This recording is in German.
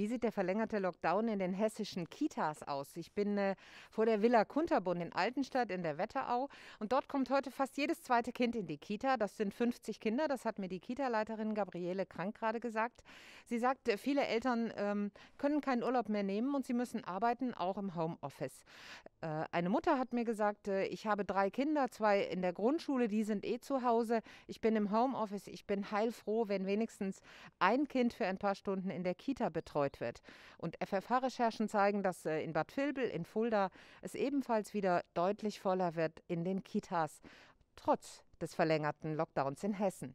Wie sieht der verlängerte Lockdown in den hessischen Kitas aus? Ich bin äh, vor der Villa Kunterbund in Altenstadt in der Wetterau und dort kommt heute fast jedes zweite Kind in die Kita. Das sind 50 Kinder, das hat mir die Kita-Leiterin Gabriele Krank gerade gesagt. Sie sagt, äh, viele Eltern ähm, können keinen Urlaub mehr nehmen und sie müssen arbeiten, auch im Homeoffice. Äh, eine Mutter hat mir gesagt, äh, ich habe drei Kinder, zwei in der Grundschule, die sind eh zu Hause. Ich bin im Homeoffice, ich bin heilfroh, wenn wenigstens ein Kind für ein paar Stunden in der Kita betreut betreut wird. Und FFH-Recherchen zeigen, dass äh, in Bad Vilbel, in Fulda es ebenfalls wieder deutlich voller wird in den Kitas, trotz des verlängerten Lockdowns in Hessen.